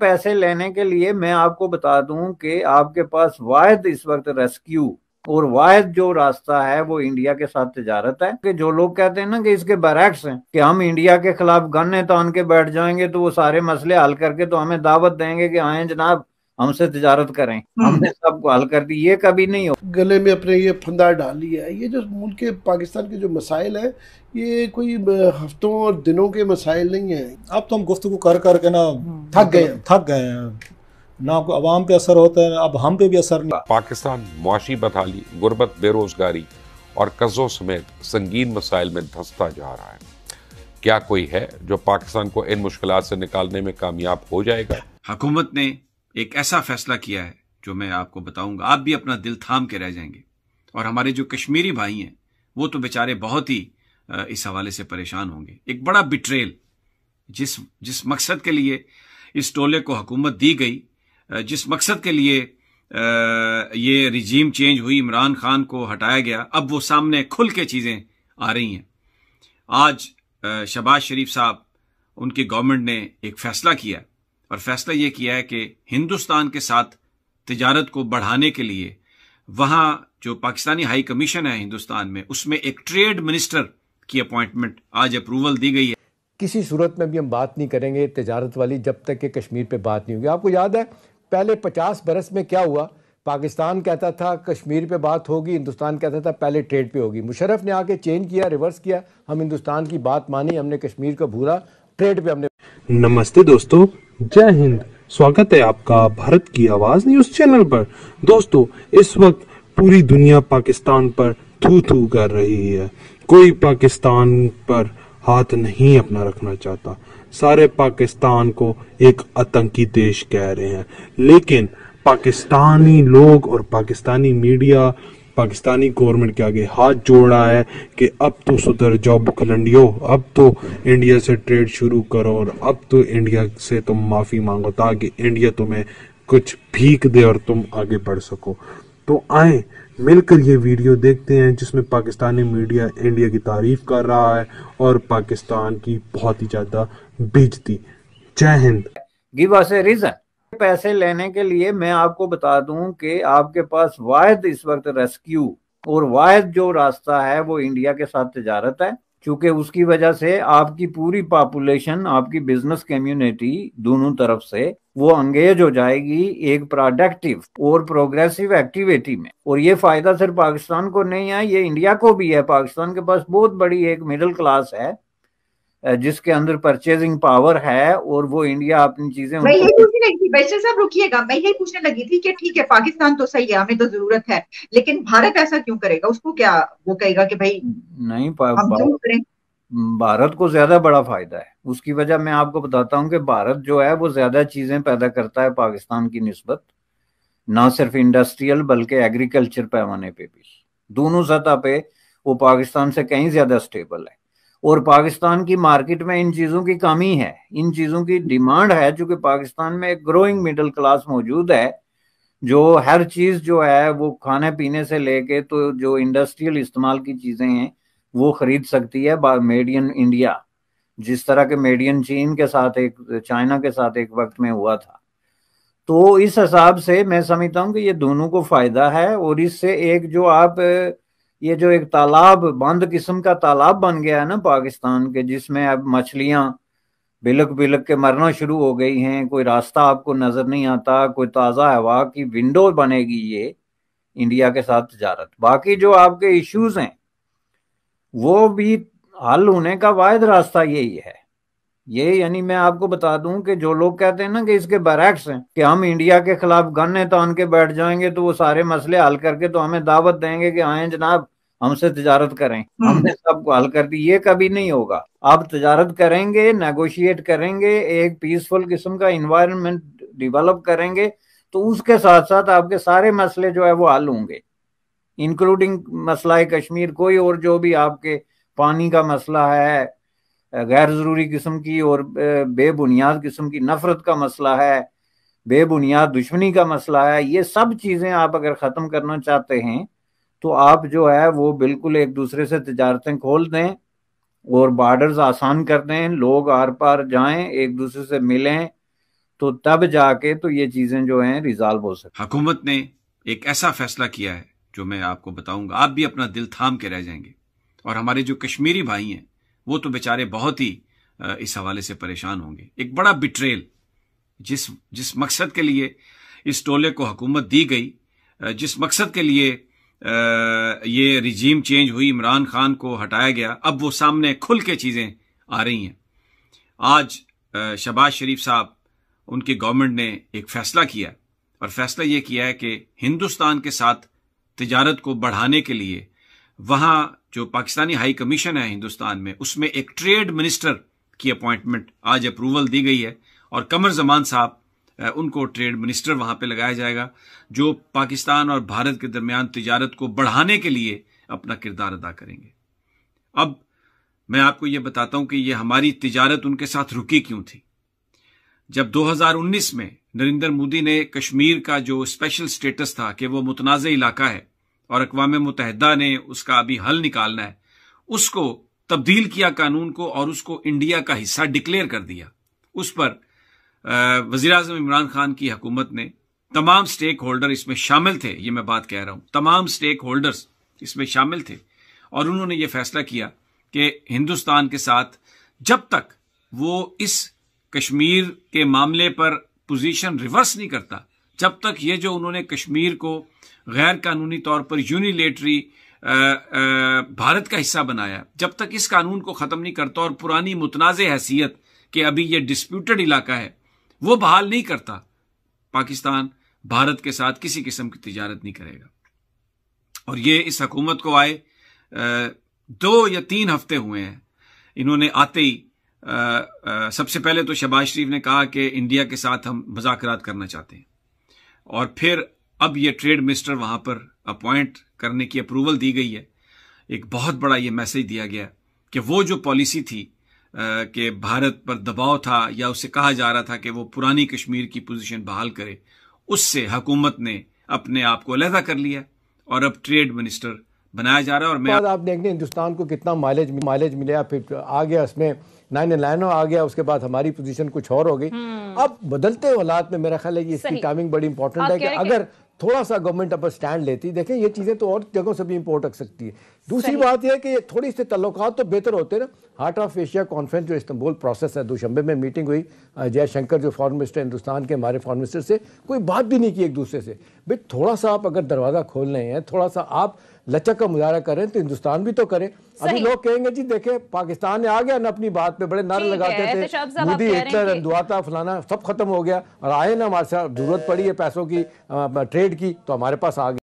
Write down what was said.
पैसे लेने के लिए मैं आपको बता दूं कि आपके पास वाहिद इस वक्त रेस्क्यू और वाहिद जो रास्ता है वो इंडिया के साथ तजारत है कि जो लोग कहते हैं ना कि इसके बरक्स हैं कि हम इंडिया के खिलाफ गन्ने तान के बैठ जाएंगे तो वो सारे मसले हल करके तो हमें दावत देंगे कि आए जनाब हमसे तजारत करें हम्म। हमने सबको हल कर दी ये कभी नहीं हो गले में अपने ये फंदा डाल लिया है ये जो मुल्क के पाकिस्तान के जो मसाइल हैं ये कोई हफ्तों और दिनों के मसाइल नहीं है अब तो हम गुफ्तु कर करके ना हम्म। थक गए थक गए हैं ना आवाम पे असर होता है अब हम पे भी असर नहीं पाकिस्तान मुआशी बदहाली गुर्बत बेरोज़गारी और कर्ज़ों समेत संगीन मसाइल में धंसता जा रहा है क्या कोई है जो पाकिस्तान को इन मुश्किल से निकालने में कामयाब हो जाएगा हुकूमत ने एक ऐसा फैसला किया है जो मैं आपको बताऊंगा आप भी अपना दिल थाम के रह जाएंगे और हमारे जो कश्मीरी भाई हैं वो तो बेचारे बहुत ही इस हवाले से परेशान होंगे एक बड़ा बिट्रेल जिस जिस मकसद के लिए इस टोले को हुकूमत दी गई जिस मकसद के लिए ये रिजीम चेंज हुई इमरान खान को हटाया गया अब वो सामने खुल के चीज़ें आ रही हैं आज शबाज शरीफ साहब उनकी गवर्नमेंट ने एक फैसला किया और फैसला ये किया है कि हिंदुस्तान के साथ तजारत को बढ़ाने के लिए वहां जो पाकिस्तानी हाई कमीशन है हिंदुस्तान में उसमें एक ट्रेड मिनिस्टर की अपॉइंटमेंट आज अप्रूवल दी गई है किसी सूरत में भी हम बात नहीं करेंगे तजारत वाली जब तक कि कश्मीर पे बात नहीं होगी आपको याद है पहले पचास बरस में क्या हुआ पाकिस्तान कहता था कश्मीर पे बात होगी हिंदुस्तान कहता था पहले ट्रेड पे होगी मुशरफ ने आके चेंज किया रिवर्स किया हम हिंदुस्तान की बात मानी हमने कश्मीर का भूरा ट्रेड पे हमने नमस्ते दोस्तों जय हिंद स्वागत है आपका भारत की आवाज न्यूज चैनल पर दोस्तों इस वक्त पूरी दुनिया पाकिस्तान पर थू थू कर रही है कोई पाकिस्तान पर हाथ नहीं अपना रखना चाहता सारे पाकिस्तान को एक आतंकी देश कह रहे हैं लेकिन पाकिस्तानी लोग और पाकिस्तानी मीडिया पाकिस्तानी गवर्नमेंट के आगे हाथ जोड़ रहा है कि अब तो सुधर जाओ बुखलंडियो अब तो इंडिया से ट्रेड शुरू करो और अब तो इंडिया से तुम माफ़ी मांगो ताकि इंडिया तुम्हें कुछ भीख दे और तुम आगे बढ़ सको तो आए मिलकर ये वीडियो देखते हैं जिसमें पाकिस्तानी मीडिया इंडिया की तारीफ कर रहा है और पाकिस्तान की बहुत ही ज़्यादा बेजती जय हिंद गिव अस ए रीज़न पैसे लेने के लिए मैं आपको बता दूं कि आपके पास वायद इस वक्त रेस्क्यू और वायद जो रास्ता है वो इंडिया के साथ तजारत है क्योंकि उसकी वजह से आपकी पूरी पॉपुलेशन आपकी बिजनेस कम्युनिटी दोनों तरफ से वो अंगेज हो जाएगी एक प्रोडक्टिव और प्रोग्रेसिव एक्टिविटी में और ये फायदा सिर्फ पाकिस्तान को नहीं है ये इंडिया को भी है पाकिस्तान के पास बहुत बड़ी एक मिडिल क्लास है जिसके अंदर परचेजिंग पावर है और वो इंडिया अपनी चीजें मैं यही पूछने लगी थी वैसे साहब रुकिएगा मैं यही पूछने लगी थी कि ठीक है पाकिस्तान तो सही है हमें तो जरूरत है लेकिन भारत ऐसा क्यों करेगा उसको क्या वो कहेगा कि भाई नहीं भारत, हम्म, भारत को ज्यादा बड़ा फायदा है उसकी वजह मैं आपको बताता हूँ कि भारत जो है वो ज्यादा चीजें पैदा करता है पाकिस्तान की नस्बत ना सिर्फ इंडस्ट्रियल बल्कि एग्रीकल्चर पैमाने पे भी दोनों सतह पे वो पाकिस्तान से कहीं ज्यादा स्टेबल है और पाकिस्तान की मार्केट में इन चीज़ों की कमी है इन चीज़ों की डिमांड है चूंकि पाकिस्तान में एक ग्रोइंग मिडिल क्लास मौजूद है जो हर चीज़ जो है वो खाने पीने से लेके तो जो इंडस्ट्रियल इस्तेमाल की चीज़ें हैं वो खरीद सकती है मेड इन इंडिया जिस तरह के मेड इन चीन के साथ एक चाइना के साथ एक वक्त में हुआ था तो इस हिसाब से मैं समझता हूँ कि ये दोनों को फ़ायदा है और इससे एक जो आप ये जो एक तालाब बंद किस्म का तालाब बन गया है ना पाकिस्तान के जिसमें अब मछलियां बिलक बिलक के मरना शुरू हो गई हैं कोई रास्ता आपको नजर नहीं आता कोई ताज़ा हवा की विंडो बनेगी ये इंडिया के साथ तजारत बाकी जो आपके इश्यूज हैं वो भी हल होने का वायद रास्ता यही है ये यानी मैं आपको बता दूं कि जो लोग कहते हैं ना कि इसके बरक्स हैं कि हम इंडिया के खिलाफ है तो उनके बैठ जाएंगे तो वो सारे मसले हल करके तो हमें दावत देंगे कि आए जनाब हमसे तजारत करें हम्म। हमने सबको हल कर दी ये कभी नहीं होगा आप तजारत करेंगे नेगोशिएट करेंगे एक पीसफुल किस्म का इन्वायरमेंट डिवेलप करेंगे तो उसके साथ साथ आपके सारे मसले जो है वो हल होंगे इंक्लूडिंग मसला कश्मीर कोई और जो भी आपके पानी का मसला है गैर ज़रूरी किस्म की और बेबुनियाद किस्म की नफ़रत का मसला है बेबुनियाद दुश्मनी का मसला है ये सब चीज़ें आप अगर ख़त्म करना चाहते हैं तो आप जो है वो बिल्कुल एक दूसरे से तजारतें खोल दें और बॉर्डर्स आसान कर दें लोग आर पार जाएं एक दूसरे से मिलें तो तब जाके तो ये चीज़ें जो हैं रिजॉल्व हो सकती हुकूमत ने एक ऐसा फैसला किया है जो मैं आपको बताऊंगा आप भी अपना दिल थाम के रह जाएंगे और हमारे जो कश्मीरी भाई हैं वो तो बेचारे बहुत ही इस हवाले से परेशान होंगे एक बड़ा बिट्रेल जिस जिस मकसद के लिए इस टोले को हुकूमत दी गई जिस मकसद के लिए ये रिजीम चेंज हुई इमरान खान को हटाया गया अब वो सामने खुल के चीज़ें आ रही हैं आज शबाज शरीफ साहब उनकी गवर्नमेंट ने एक फैसला किया और फैसला ये किया है कि हिंदुस्तान के साथ तजारत को बढ़ाने के लिए वहाँ जो पाकिस्तानी हाई कमीशन है हिंदुस्तान में उसमें एक ट्रेड मिनिस्टर की अपॉइंटमेंट आज अप्रूवल दी गई है और कमर जमान साहब उनको ट्रेड मिनिस्टर वहां पे लगाया जाएगा जो पाकिस्तान और भारत के दरमियान तजारत को बढ़ाने के लिए अपना किरदार अदा करेंगे अब मैं आपको यह बताता हूं कि यह हमारी तजारत उनके साथ रुकी क्यों थी जब 2019 में नरेंद्र मोदी ने कश्मीर का जो स्पेशल स्टेटस था कि वो मुतनाज़ इलाका है और अकवा मुतहदा ने उसका अभी हल निकालना है उसको तब्दील किया कानून को और उसको इंडिया का हिस्सा डिक्लेयर कर दिया उस पर वजी अजम इमरान खान की हुकूमत ने तमाम स्टेक होल्डर इसमें शामिल थे ये मैं बात कह रहा हूं तमाम स्टेक होल्डर्स इसमें शामिल थे और उन्होंने ये फैसला किया कि हिंदुस्तान के साथ जब तक वो इस कश्मीर के मामले पर पोजीशन रिवर्स नहीं करता जब तक ये जो उन्होंने कश्मीर को गैर कानूनी तौर पर यूनिलेटरी भारत का हिस्सा बनाया जब तक इस कानून को ख़त्म नहीं करता और पुरानी मुतनाज़ हैसियत कि अभी यह डिस्प्यूटेड इलाका है वो बहाल नहीं करता पाकिस्तान भारत के साथ किसी किस्म की तजारत नहीं करेगा और ये इस हकूमत को आए दो या तीन हफ्ते हुए हैं इन्होंने आते ही सबसे पहले तो शहबाज शरीफ ने कहा कि इंडिया के साथ हम मजाक करना चाहते हैं और फिर अब ये ट्रेड मिनिस्टर वहां पर अपॉइंट करने की अप्रूवल दी गई है एक बहुत बड़ा ये मैसेज दिया गया कि वो जो पॉलिसी थी कि भारत पर दबाव था या उसे कहा जा रहा था कि वो पुरानी कश्मीर की पोजीशन बहाल करे उससे हुकूमत ने अपने आप को अलहदा कर लिया और अब ट्रेड मिनिस्टर बनाया जा रहा है और मैं आप देखते हिंदुस्तान को कितना माइलेज माइलेज मिला फिर आ गया उसमें नाइन लाइन आ गया उसके बाद हमारी पोजीशन कुछ और हो गई हम्म। अब बदलते हालात में मेरा ख्याल है कि इसकी टाइमिंग बड़ी इंपॉर्टेंट है कि अगर थोड़ा सा गवर्नमेंट अपन स्टैंड लेती देखें ये चीज़ें तो और जगहों से भी इम्पोर्ट रख सकती है दूसरी बात यह है कि ये थोड़ी से तल्लक तो बेहतर होते ना हार्ट ऑफ एशिया कॉन्फ्रेंस जो इस्तंबुल प्रोसेस है दुशंबे में मीटिंग हुई जयशंकर जो फॉरन मिनिस्टर हिंदुस्तान के हमारे फॉरन मिनिस्टर से कोई बात भी नहीं की एक दूसरे से भाई थोड़ा सा आप अगर दरवाज़ा खोल रहे हैं थोड़ा सा आप लचक का मुजाहरा करें तो हिंदुस्तान भी तो करें अभी लोग कहेंगे जी देखे पाकिस्तान ने आ गया ना अपनी बात पे बड़े नारे लगाते थे मोदी हिटलर दुआता फलाना सब खत्म हो गया और आए ना हमारे साथ जरूरत पड़ी है पैसों की ट्रेड अपग्रेड की तो हमारे पास आ गई